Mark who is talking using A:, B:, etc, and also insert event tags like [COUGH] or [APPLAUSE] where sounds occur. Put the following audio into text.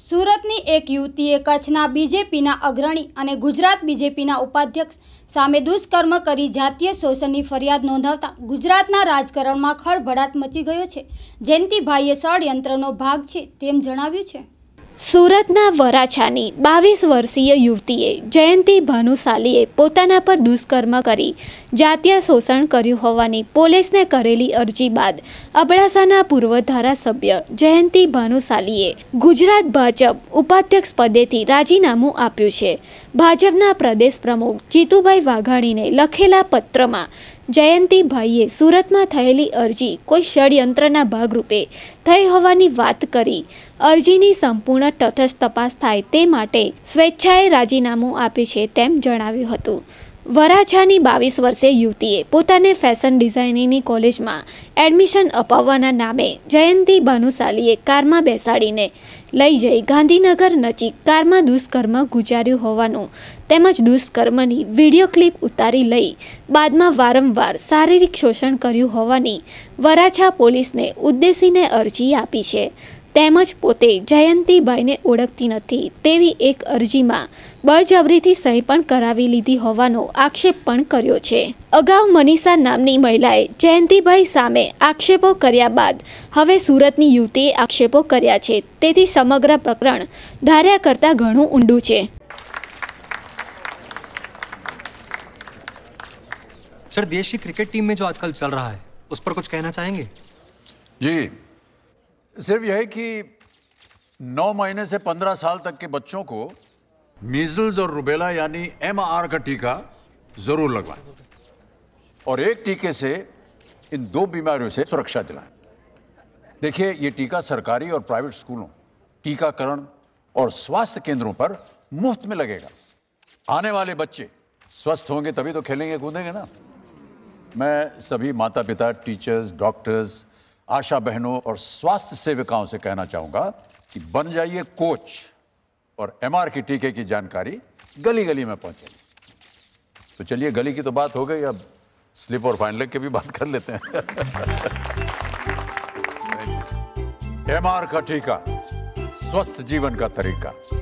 A: સુરતની એક યુવતીએ કચ્છના બીજેપીના અગ્રણી અને ગુજરાત બીજેપીના ઉપાધ્યક્ષ સામે દુષ્કર્મ કરી જાતીય શોષણની ફરિયાદ નોંધાવતા ગુજરાતના રાજકારણમાં ખળભળાટ મચી ગયો છે જયંતિભાઈએ ષડયંત્રનો ભાગ છે તેમ જણાવ્યું છે
B: સુરતના વરાછાની બાવીસ વર્ષીય યુવતીએ જયંતિ ભાનુશાલીએ પોતાના પર દુષ્કર્મ કરી જાતીય શોષણ કર્યું હોવાની પોલીસને કરેલી અરજી બાદ અબડાસાના પૂર્વ ધારાસભ્ય જયંતિ ભાનુશાલીએ ગુજરાત ભાજપ ઉપાધ્યક્ષ પદેથી રાજીનામું આપ્યું છે ભાજપના પ્રદેશ પ્રમુખ જીતુભાઈ વાઘાણીને લખેલા પત્રમાં જયંતિભાઈએ સુરતમાં થયેલી અરજી કોઈ ષડયંત્રના ભાગરૂપે થઈ હોવાની વાત કરી અરજીની સંપૂર્ણ તટસ્થ તપાસ થાય તે માટે સ્વેચ્છાએ રાજીનામું આપ્યું છે તેમ જણાવ્યું હતું વરાછાની બાવીસ વર્ષે યુવતીએ પોતાને ફેશન ડિઝાઇનિંગની કોલેજમાં એડમિશન અપાવવાના નામે જયંતી ભાનુશાલીએ કારમાં બેસાડીને લઈ જઈ ગાંધીનગર નજીક કારમાં દુષ્કર્મ ગુજાર્યું હોવાનું તેમજ દુષ્કર્મની વિડીયો ક્લિપ ઉતારી લઈ બાદમાં વારંવાર શારીરિક શોષણ કર્યું હોવાની વરાછા પોલીસને ઉદ્દેશીને અરજી આપી છે તેમજ પોતે જયંતિભાઈને ઓળખતી નથી તેવી એક અરજીમાં બળજબરીથી સહી પણ કરાવી લીધી હોવાનો આક્ષેપ પણ કર્યો છે અગાઉ મનીષા નામની મહિલાએ જયંતિભાઈ સામે આક્ષેપો કર્યા બાદ હવે સુરતની યુવતીએ આક્ષેપો કર્યા છે તેથી સમગ્ર પ્રકરણ ધાર્યા કરતાં ઘણું ઊંડું છે
C: सर देश की क्रिकेट टीम में जो आजकल चल रहा है उस पर कुछ कहना चाहेंगे सिर्फ यह है कि नौ महीने से पंद्रह साल तक के बच्चों को मीजल्स और रुबेला यानी एम का टीका जरूर लगवाएं और एक टीके से इन दो बीमारियों से सुरक्षा दिलाएं देखिए ये टीका सरकारी और प्राइवेट स्कूलों टीकाकरण और स्वास्थ्य केंद्रों पर मुफ्त में लगेगा आने वाले बच्चे स्वस्थ होंगे तभी तो खेलेंगे कूदेंगे ना मैं सभी माता पिता टीचर्स डॉक्टर्स आशा बहनों और स्वास्थ्य सेविकाओं से कहना चाहूंगा कि बन जाइए कोच और एमआर की टीके की जानकारी गली गली में पहुंचे तो चलिए गली की तो बात हो गई अब स्लिप और फाइनल की भी बात कर लेते हैं एमआर [LAUGHS] का टीका स्वस्थ जीवन का तरीका